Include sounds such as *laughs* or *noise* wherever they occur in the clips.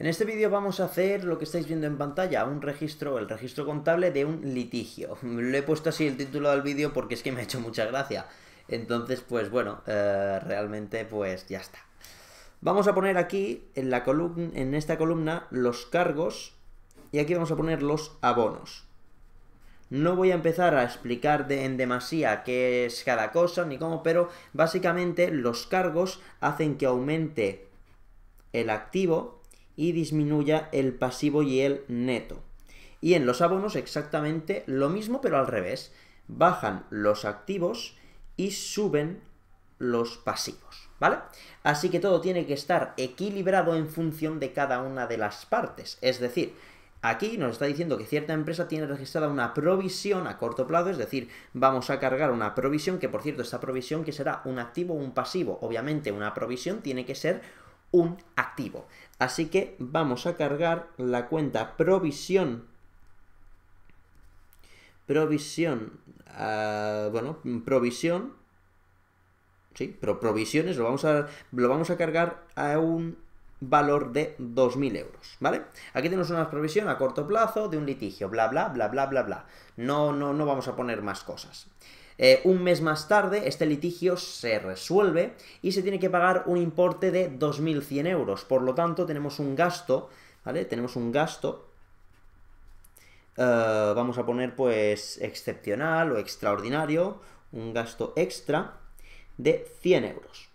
En este vídeo vamos a hacer lo que estáis viendo en pantalla, un registro, el registro contable de un litigio. Le *laughs* he puesto así el título del vídeo porque es que me ha hecho mucha gracia. Entonces, pues bueno, eh, realmente pues ya está. Vamos a poner aquí, en, esta columna, los cargos y aquí vamos a poner los abonos. No voy a empezar a explicar en demasía qué es cada cosa ni cómo, pero básicamente los cargos hacen que aumente el activo y disminuya el pasivo y el neto. Y en los abonos exactamente lo mismo pero al revés. Bajan los activos y suben los pasivos, ¿vale? Así que todo tiene que estar equilibrado en función de cada una de las partes. Es decir, Aquí nos está diciendo que cierta empresa tiene registrada una provisión a corto plazo, es decir, vamos a cargar una provisión, que por cierto, esta provisión que será un activo o un pasivo, obviamente una provisión tiene que ser un activo. Así que vamos a cargar la cuenta provisión. Provisión. Ah, bueno, provisión. Sí, provisiones lo vamos a, lo vamos a cargar a un valor de 2.000 euros, ¿vale? Aquí tenemos una provisión a corto plazo de un litigio, bla, bla, bla, bla, bla, bla. No, no, no vamos a poner más cosas. Eh, un mes más tarde, este litigio se resuelve y se tiene que pagar un importe de 2.100 euros. Por lo tanto, tenemos un gasto, ¿vale? Tenemos un gasto. Eh, vamos a poner, pues, excepcional o extraordinario, un gasto extra de 100 euros.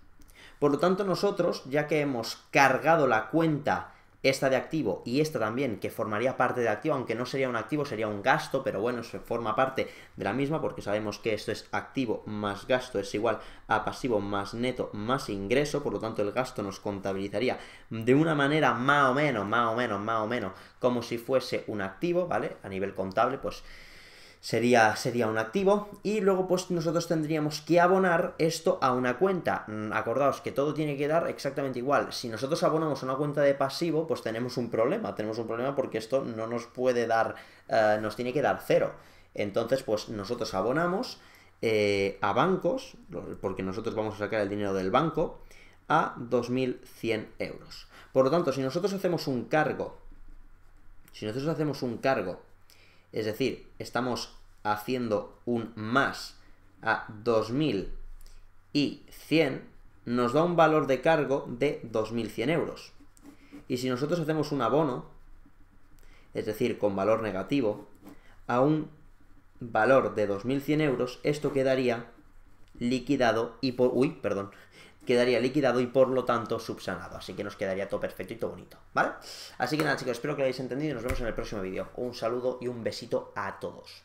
Por lo tanto, nosotros, ya que hemos cargado la cuenta esta de activo y esta también, que formaría parte de activo, aunque no sería un activo, sería un gasto, pero bueno, se forma parte de la misma porque sabemos que esto es activo más gasto es igual a pasivo más neto más ingreso, por lo tanto el gasto nos contabilizaría de una manera más o menos, más o menos, más o menos, como si fuese un activo, ¿vale? A nivel contable, pues sería, un activo y luego pues nosotros tendríamos que abonar esto a una cuenta. Mm, acordaos que todo tiene que dar exactamente igual. Si nosotros abonamos a una cuenta de pasivo, pues tenemos un problema, tenemos un problema porque esto no nos puede dar, eh, nos tiene que dar cero. Entonces pues nosotros abonamos eh, a bancos, porque nosotros vamos a sacar el dinero del banco, a 2.100 euros. Por lo tanto, si nosotros hacemos un cargo, si nosotros hacemos un cargo es decir, estamos haciendo un más a 2100 nos da un valor de cargo de 2100 euros. Y si nosotros hacemos un abono, es decir, con valor negativo, a un valor de 2100 euros, esto quedaría liquidado y por... Uy, perdón. Quedaría liquidado y por lo tanto subsanado. Así que nos quedaría todo perfecto y todo bonito, ¿vale? Así que nada chicos, espero que lo hayáis entendido y nos vemos en el próximo vídeo. Un saludo y un besito a todos.